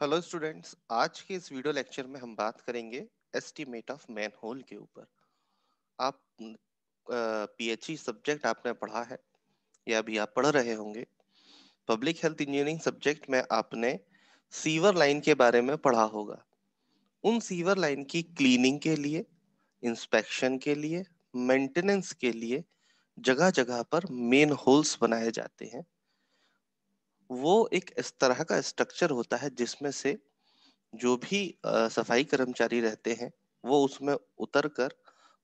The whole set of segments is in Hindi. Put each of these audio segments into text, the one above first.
हेलो स्टूडेंट्स आज के इस वीडियो लेक्चर में हम बात करेंगे एस्टीमेट ऑफ मैन होल के ऊपर आप पीएचई सब्जेक्ट आपने पढ़ा है या अभी आप पढ़ रहे होंगे पब्लिक हेल्थ इंजीनियरिंग सब्जेक्ट में आपने सीवर लाइन के बारे में पढ़ा होगा उन सीवर लाइन की क्लीनिंग के लिए इंस्पेक्शन के लिए मेंटेनेंस के लिए जगह जगह पर मेन होल्स बनाए जाते हैं वो एक इस तरह का स्ट्रक्चर होता है जिसमें से जो भी आ, सफाई कर्मचारी रहते हैं वो उसमें उतर कर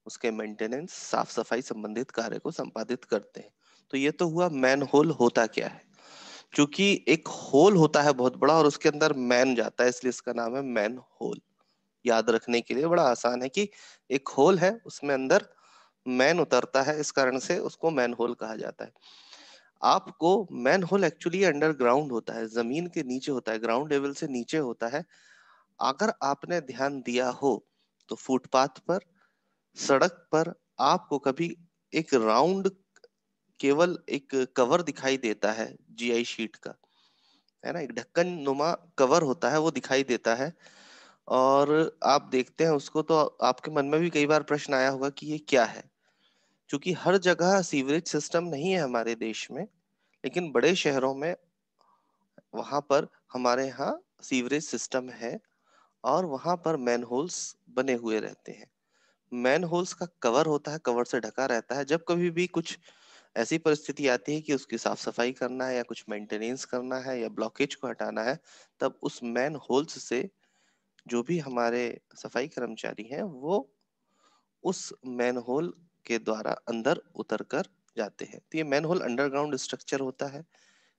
उसके मेंटेनेंस साफ सफाई संबंधित कार्य को संपादित करते हैं तो ये तो हुआ मैन होल होता क्या है क्योंकि एक होल होता है बहुत बड़ा और उसके अंदर मैन जाता है इसलिए इसका नाम है मैन होल याद रखने के लिए बड़ा आसान है कि एक होल है उसमें अंदर मैन उतरता है इस कारण से उसको मैन होल कहा जाता है आपको मैन होल एक्चुअली अंडरग्राउंड होता है जमीन के नीचे होता है ग्राउंड लेवल से नीचे होता है अगर आपने ध्यान दिया हो तो फुटपाथ पर सड़क पर आपको कभी एक राउंड केवल एक कवर दिखाई देता है जीआई शीट का है ना एक ढक्कन नुमा कवर होता है वो दिखाई देता है और आप देखते हैं उसको तो आपके मन में भी कई बार प्रश्न आया होगा कि ये क्या है क्योंकि हर जगह सीवरेज सिस्टम नहीं है हमारे देश में लेकिन बड़े शहरों में वहां पर हमारे यहाँ सीवरेज सिस्टम है और वहां पर मैन होल्स बने हुए रहते हैं मैन होल्स का कवर होता है कवर से ढका रहता है जब कभी भी कुछ ऐसी परिस्थिति आती है कि उसकी साफ सफाई करना है या कुछ मेंटेनेंस करना है या ब्लॉकेज को हटाना है तब उस मैन होल्स से जो भी हमारे सफाई कर्मचारी हैं वो उस मैन होल के द्वारा अंदर उतर कर जाते हैं तो ये मैन होल अंडरग्राउंड स्ट्रक्चर होता है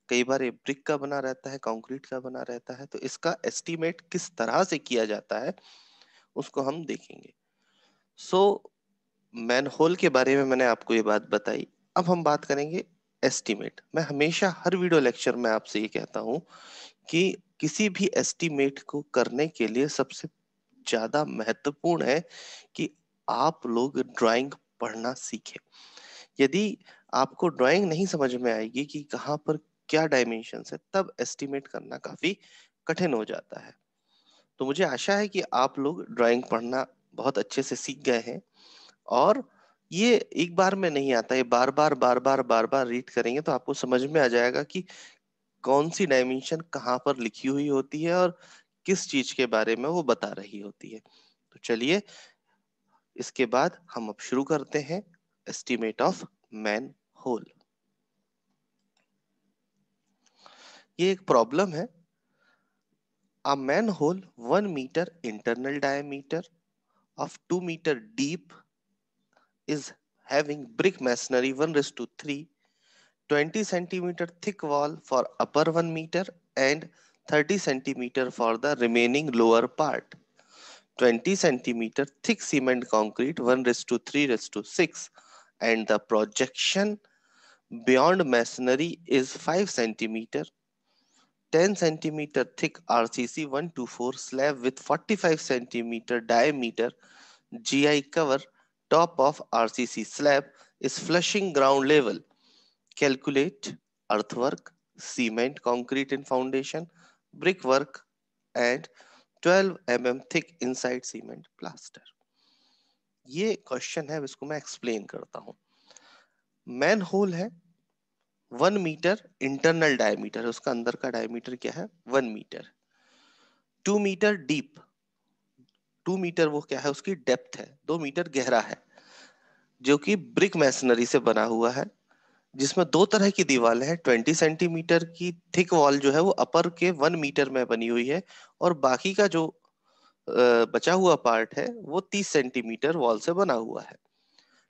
कई बार ये ब्रिक का बना रहता है कॉन्क्रीट का बना रहता है तो इसका एस्टिमेट किस तरह से किया जाता है उसको हम देखेंगे सो मैन होल के बारे में मैंने आपको ये बात बताई अब हम बात करेंगे एस्टीमेट मैं हमेशा हर वीडियो लेक्चर में आपसे ये कहता हूँ कि किसी भी एस्टीमेट को करने के लिए सबसे ज्यादा महत्वपूर्ण है कि आप लोग ड्राइंग पढ़ना सीखे यदि आपको ड्राइंग नहीं समझ में आएगी कि कहाँ पर क्या डायमेंशन है तब एस्टिमेट करना काफी कठिन हो जाता है तो मुझे आशा है कि आप लोग ड्राइंग पढ़ना बहुत अच्छे से सीख गए हैं और ये एक बार में नहीं आता ये बार बार बार बार बार बार रीड करेंगे तो आपको समझ में आ जाएगा कि कौन सी डायमेंशन कहाँ पर लिखी हुई होती है और किस चीज के बारे में वो बता रही होती है तो चलिए इसके बाद हम अब शुरू करते हैं एस्टीमेट ऑफ मैन होल ये एक प्रॉब्लम है a manhole one metre internal diameter of two metre deep is having brick masonry one is to three twenty centimetre thick wall for upper one metre and thirty centimetre for the remaining lower part 20 centimeter thick cement concrete 1 rest to 3 rest to 6 and the projection beyond masonry is 5 centimeter 10 centimeter thick RCC 124 slab with 45 centimeter diameter GI cover top of RCC slab is flushing ground level. Calculate earthwork, cement, concrete in foundation, brickwork and 12 mm thick inside cement plaster. ये क्वेश्चन है इसको मैं एक्सप्लेन करता हूं मैन होल है वन मीटर इंटरनल डायमीटर है उसका अंदर का डायमीटर क्या है one metre two metre deep two metre वो क्या है उसकी डेप्थ है दो मीटर गहरा है जो कि ब्रिक मैसनरी से बना हुआ है जिसमें दो तरह की दीवाल है ट्वेंटी सेंटीमीटर की थिक वॉल जो है वो अपर के वन मीटर में बनी हुई है और बाकी का जो बचा हुआ पार्ट है वो तीस सेंटीमीटर वॉल से बना हुआ है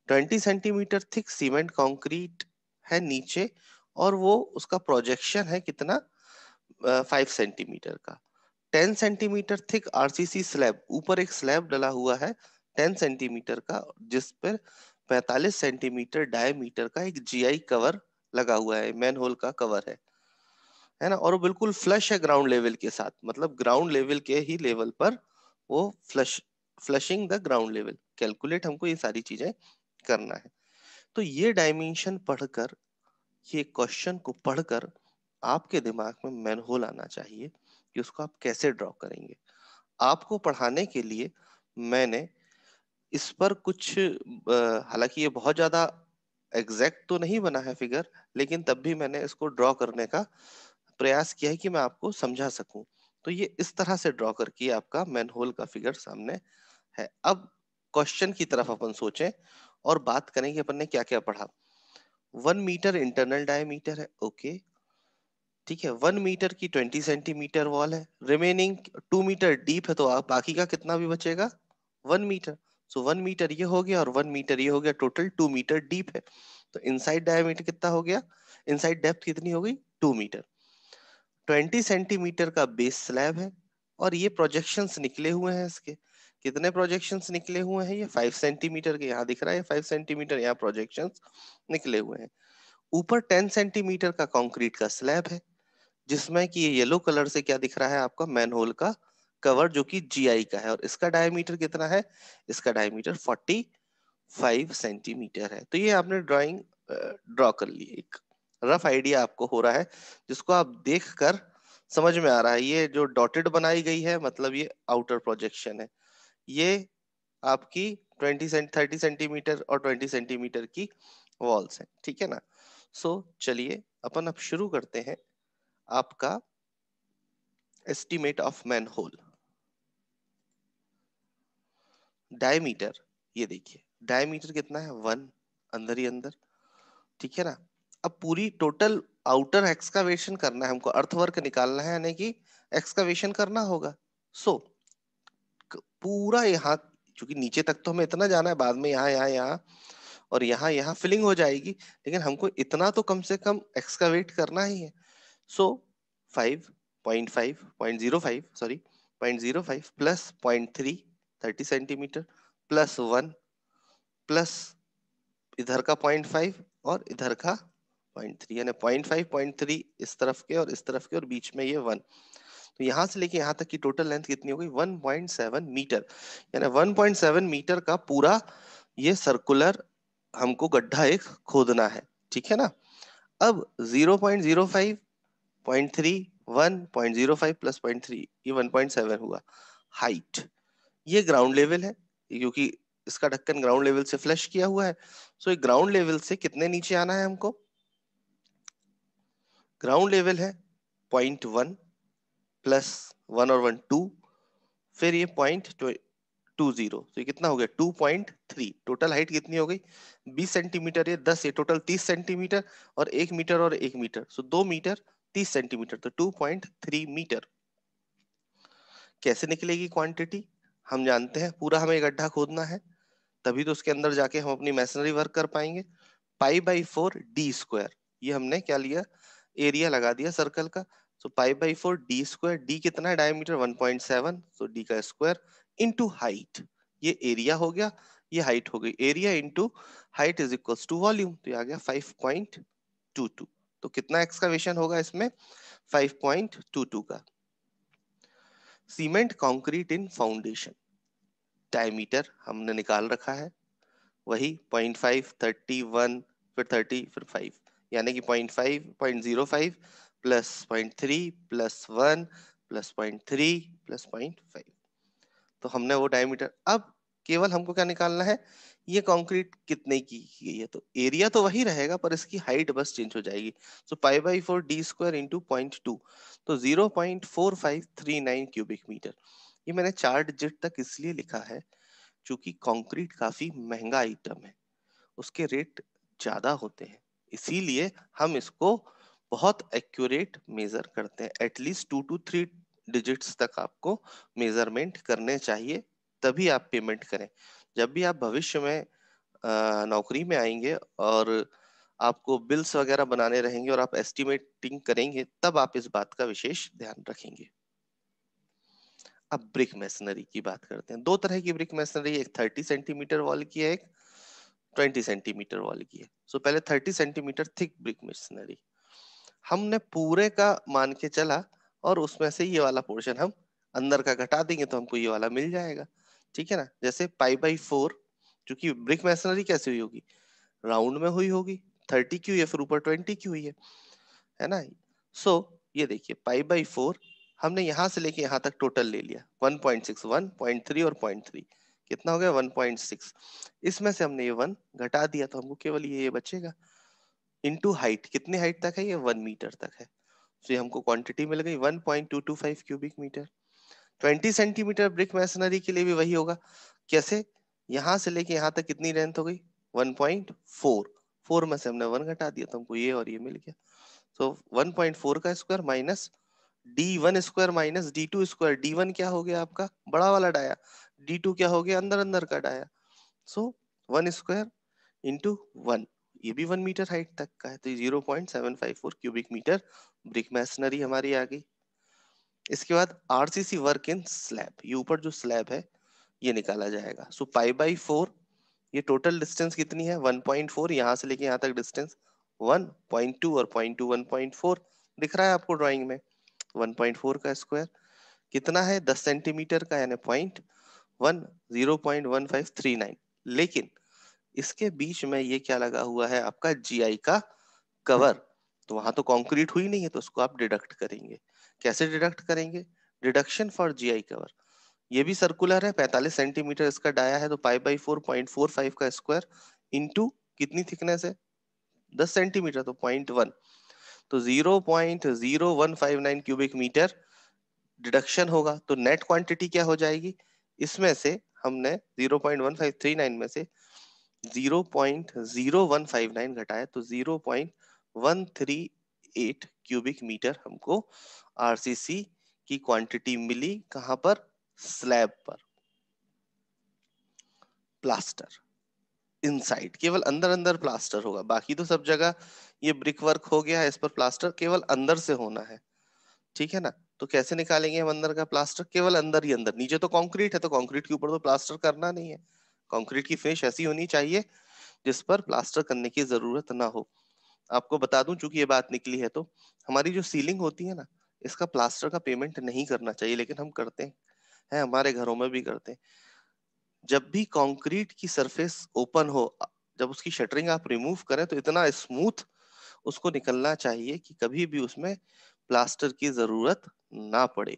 twenty centimetre thick cement concrete है नीचे और वो उसका प्रोजेक्शन है कितना फाइव सेंटीमीटर का ten centimetre thick RCC slab ऊपर एक स्लैब डला हुआ है टेन सेंटीमीटर का जिस पर 45 सेंटीमीटर डायमीटर का एक जीआई कवर लगा हुआ है मैन होल का कवर है है ना और वो बिल्कुल फ्लश है ग्राउंड लेवल के साथ मतलब ग्राउंड लेवल के ही लेवल पर वो flush flushing the ground level calculate हमको ये सारी चीजें करना है तो ये डायमेंशन पढ़कर ये क्वेश्चन को पढ़कर आपके दिमाग में मैन होल आना चाहिए कि उसको आप कैसे ड्रॉ करेंगे आपको पढ़ाने के लिए मैंने इस पर कुछ हालांकि ये बहुत ज्यादा एग्जैक्ट तो नहीं बना है फिगर लेकिन तब भी मैंने इसको ड्रॉ करने का प्रयास किया है कि मैं आपको समझा सकूं तो ये इस तरह से ड्रॉ करके आपका मैन होल का फिगर सामने है अब क्वेश्चन की तरफ अपन सोचें और बात करें कि अपन ने क्या क्या पढ़ा वन मीटर इंटरनल डायमीटर है ओके ठीक है वन मीटर की ट्वेंटी सेंटीमीटर वॉल है रिमेनिंग टू मीटर डीप है तो आप बाकी का कितना भी बचेगा one metre so one metre ये हो गया और वन मीटर ये हो गया टोटल टू मीटर डीप है तो इनसाइड डायमीटर कितना हो गया इनसाइड डेप्थ कितनी हो गई टू मीटर ट्वेंटी सेंटीमीटर का बेस स्लैब है और ये प्रोजेक्शन निकले हुए हैं इसके कितने प्रोजेक्शन निकले हुए हैं ये फाइव सेंटीमीटर के यहाँ दिख रहा है फाइव सेंटीमीटर यहाँ प्रोजेक्शन निकले हुए हैं ऊपर टेन सेंटीमीटर का कॉन्क्रीट का स्लैब है जिसमें कि ये येलो कलर से क्या दिख रहा है आपका मैनहोल का कवर जो कि जीआई का है और इसका डायमीटर कितना है इसका डायमीटर 45 सेंटीमीटर है तो ये आपने ड्राइंग ड्रॉ कर ली एक रफ आइडिया आपको हो रहा है जिसको आप देख कर समझ में आ रहा है ये जो डॉटेड बनाई गई है मतलब ये आउटर प्रोजेक्शन है ये आपकी 20 30 सेंटीमीटर और 20 सेंटीमीटर की वॉल्स हैं ठीक है ना सो so, चलिए अपन अब शुरू करते हैं आपका ऑफ मैन होल डायमीटर ये देखिए डायमीटर कितना है वन अंदर ही अंदर ठीक है ना अब पूरी टोटल आउटर एक्सकावेशन करना है हमको अर्थवर्क निकालना है यानी कि एक्सकावेशन करना होगा सो so, पूरा यहाँ क्योंकि नीचे तक तो हमें इतना जाना है बाद में यहाँ यहाँ यहाँ और यहाँ यहाँ फिलिंग हो जाएगी लेकिन हमको इतना तो कम से कम एक्सकावेट करना ही है so five point five point zero five sorry point zero five plus point three 30 centimetre plus one plus इधर का पॉइंट फाइव और इधर का पॉइंट थ्री यानी पॉइंट फाइव पॉइंट थ्री इस तरफ के और इस तरफ के और बीच में ये वन तो यहाँ से लेके यहाँ तक की टोटल लेंथ कितनी हो गई 1.7 मीटर यानी 1.7 मीटर का पूरा ये सर्कुलर हमको गड्ढा एक खोदना है ठीक है ना अब 0.05 0.3 1.05 प्लस 0.3 ये 1.7 हुआ हाइट ये ग्राउंड लेवल है क्योंकि इसका ढक्कन ग्राउंड लेवल से फ्लश किया हुआ है सो ये ग्राउंड लेवल से कितने नीचे आना है हमको ग्राउंड लेवल है पॉइंट वन प्लस वन और वन टू फिर ये पॉइंट टू जीरो तो ये कितना हो गया two point three total height कितनी हो गई बीस सेंटीमीटर ये दस ये टोटल तीस सेंटीमीटर और एक मीटर और एक मीटर सो so, दो मीटर तीस सेंटीमीटर तो टू पॉइंट थ्री मीटर कैसे निकलेगी क्वांटिटी हम जानते हैं पूरा हमें गड्ढा खोदना है तभी तो उसके अंदर जाके हम अपनी मैसनरी वर्क कर पाएंगे pi by four D square ये हमने क्या लिया एरिया लगा दिया सर्कल का so pi by four D square D कितना है डायमीटर 1.7 सो डी का स्क्वायर इंटू हाइट ये एरिया हो गया ये हाइट हो गई area into height is equal to volume तो ये आ गया 5.22 तो कितना एक्सकावेशन होगा इसमें 5.22 का cement concrete in foundation diameter हमने निकाल रखा है वही पॉइंट फाइव थर्टी वन फिर थर्टी फिर फाइव यानी कि point five point zero five plus point three plus one plus point three plus point five तो हमने वो डायमीटर अब केवल हमको क्या निकालना है ये कंक्रीट कितने की गई है तो एरिया तो वही रहेगा पर इसकी हाइट बस चेंज हो जाएगी सो तो pi by four D square into point two तो zero point four five three nine cubic metre ये मैंने चार डिजिट तक इसलिए लिखा है क्योंकि कंक्रीट काफी महंगा आइटम है उसके रेट ज्यादा होते हैं इसीलिए हम इसको बहुत एक्यूरेट मेजर करते हैं at least two two three digits तक आपको मेजरमेंट करने चाहिए तभी आप पेमेंट करें जब भी आप भविष्य में आ, नौकरी में आएंगे और आपको बिल्स वगैरह बनाने रहेंगे और आप एस्टिमेटिंग करेंगे तब आप इस बात का विशेष ध्यान रखेंगे अब ब्रिक मेसनरी की बात करते हैं दो तरह की ब्रिक मेसनरी एक थर्टी सेंटीमीटर वॉल की है एक ट्वेंटी सेंटीमीटर वॉल की है सो so, पहले thirty centimetre thick brick masonry हमने पूरे का मान के चला और उसमें से ये वाला पोर्शन हम अंदर का घटा देंगे तो हमको ये वाला मिल जाएगा ठीक है ना जैसे पाई बाई फोर चूंकि ब्रिक मैसनरी कैसे हुई होगी राउंड में हुई होगी थर्टी की हुई है फिर ऊपर ट्वेंटी की हुई है है ना सो so, ये देखिए पाई बाई फोर हमने यहां से लेके यहां तक टोटल ले लिया 1.6, 1.3 और 0.3 कितना हो गया 1.6 इसमें से हमने ये वन घटा दिया तो हमको केवल ये बचेगा इनटू हाइट कितने हाइट तक है ये वन मीटर तक है तो ये हमको क्वांटिटी मिल गई 1.225 cubic metre 20 centimetre brick masonry के लिए भी वही होगा कैसे यहां से लेके यहां तक कितनी रेंथ हो गई 1.4 4 में से हमने 1 घटा दिया तो हमको ये और ये मिल गया तो so, 1.4 का square minus D one square minus D two square D one क्या हो गया आपका बड़ा वाला डाया डी टू क्या हो गया अंदर अंदर का dia so one square into one ये भी वन मीटर हाइट तक का है तो zero point seven five four cubic metre brick masonry हमारी आ गई इसके बाद आरसीसी वर्क इन स्लैब ये ऊपर जो स्लैब है ये निकाला जाएगा सो पाई बाई फोर ये टोटल डिस्टेंस कितनी है वन पॉइंट फोर यहाँ से लेके यहाँ तक डिस्टेंस वन पॉइंट टू और point two one point four दिख रहा है आपको ड्राइंग में 1.4 का स्क्वायर कितना है 10 सेंटीमीटर का यानी point one zero point one five three nine लेकिन इसके बीच में ये क्या लगा हुआ है आपका जी का कवर तो वहां तो कॉन्क्रीट हुई नहीं है तो उसको आप डिडक्ट करेंगे कैसे डिडक्ट करेंगे डिडक्शन फॉर जी कवर ये भी सर्कुलर है 45 सेंटीमीटर इसका डाया है तो pi by four point four five का स्क्वायर इंटू कितनी थिकनेस है 10 सेंटीमीटर तो पॉइंट वन तो 0.0159 क्यूबिक मीटर डिडक्शन होगा तो नेट क्वांटिटी क्या हो जाएगी इसमें से हमने 0.1539 में से 0.0159 घटाया तो 0.138 क्यूबिक मीटर हमको आरसीसी की क्वांटिटी मिली कहां पर स्लैब पर प्लास्टर इनसाइड केवल अंदर अंदर प्लास्टर होगा बाकी तो सब जगह ये ब्रिक वर्क हो गया है इस पर प्लास्टर केवल अंदर से होना है ठीक है ना तो कैसे निकालेंगे हम अंदर का प्लास्टर केवल अंदर ही अंदर नीचे तो कंक्रीट है तो कंक्रीट के ऊपर तो प्लास्टर करना नहीं है कंक्रीट की फिनिश ऐसी होनी चाहिए जिस पर प्लास्टर करने की जरूरत ना हो आपको बता दूं चूंकि ये बात निकली है तो हमारी जो सीलिंग होती है ना इसका प्लास्टर का पेमेंट नहीं करना चाहिए लेकिन हम करते हैं हमारे घरों में भी करते हैं जब भी कंक्रीट की सरफेस ओपन हो जब उसकी शटरिंग आप रिमूव करें तो इतना स्मूथ उसको निकलना चाहिए कि कभी भी उसमें प्लास्टर की जरूरत ना पड़े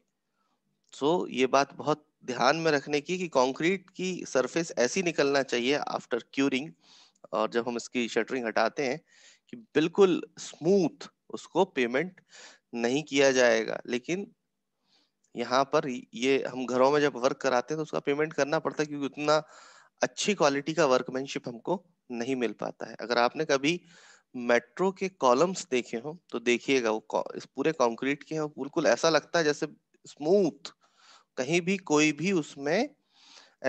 सो so, ये बात बहुत ध्यान में रखने की कि कंक्रीट की सरफेस ऐसी निकलना चाहिए आफ्टर क्यूरिंग और जब हम इसकी शटरिंग हटाते हैं कि बिल्कुल स्मूथ उसको पेमेंट नहीं किया जाएगा लेकिन यहाँ पर ये हम घरों में जब वर्क कराते हैं तो उसका पेमेंट करना पड़ता है क्योंकि उतना अच्छी क्वालिटी का वर्कमैनशिप हमको नहीं मिल पाता है अगर आपने कभी मेट्रो के कॉलम्स देखे हो तो देखिएगा वो इस पूरे कंक्रीट के हैं बिल्कुल ऐसा लगता है जैसे स्मूथ कहीं भी कोई भी उसमें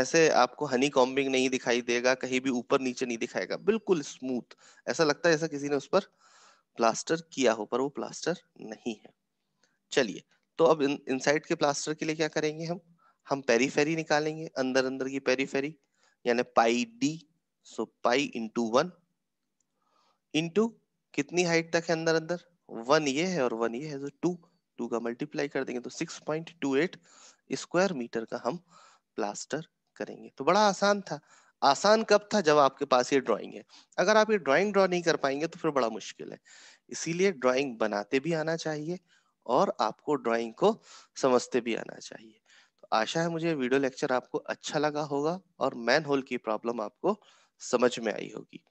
ऐसे आपको हनी कॉम्बिंग नहीं दिखाई देगा कहीं भी ऊपर नीचे नहीं दिखाएगा बिल्कुल स्मूथ ऐसा लगता है जैसा किसी ने उस पर प्लास्टर किया हो पर वो प्लास्टर नहीं है चलिए तो अब इन इनसाइड के प्लास्टर के लिए क्या करेंगे हम हम पेरीफेरी निकालेंगे अंदर अंदर की पेरीफेरी यानी pi D so pi into one into कितनी हाइट तक है अंदर अंदर वन ये है और वन ये है तो टू टू का मल्टीप्लाई कर देंगे तो six point two eight square metre का हम प्लास्टर करेंगे तो बड़ा आसान था आसान कब था जब आपके पास ये ड्राइंग है अगर आप ये ड्राइंग ड्रॉ नहीं कर पाएंगे तो फिर बड़ा मुश्किल है इसीलिए ड्राइंग बनाते भी आना चाहिए और आपको ड्राइंग को समझते भी आना चाहिए तो आशा है मुझे वीडियो लेक्चर आपको अच्छा लगा होगा और मैन होल की प्रॉब्लम आपको समझ में आई होगी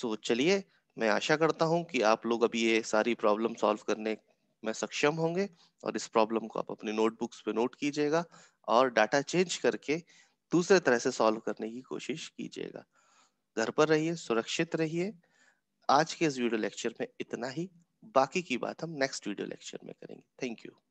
तो चलिए मैं आशा करता हूं कि आप लोग अभी ये सारी प्रॉब्लम सॉल्व करने में सक्षम होंगे और इस प्रॉब्लम को आप अपने नोटबुक्स पे नोट कीजिएगा और डाटा चेंज करके दूसरे तरह से सॉल्व करने की कोशिश कीजिएगा घर पर रहिए सुरक्षित रहिए आज के इस वीडियो लेक्चर में इतना ही बाकी की बात हम नेक्स्ट वीडियो लेक्चर में करेंगे थैंक यू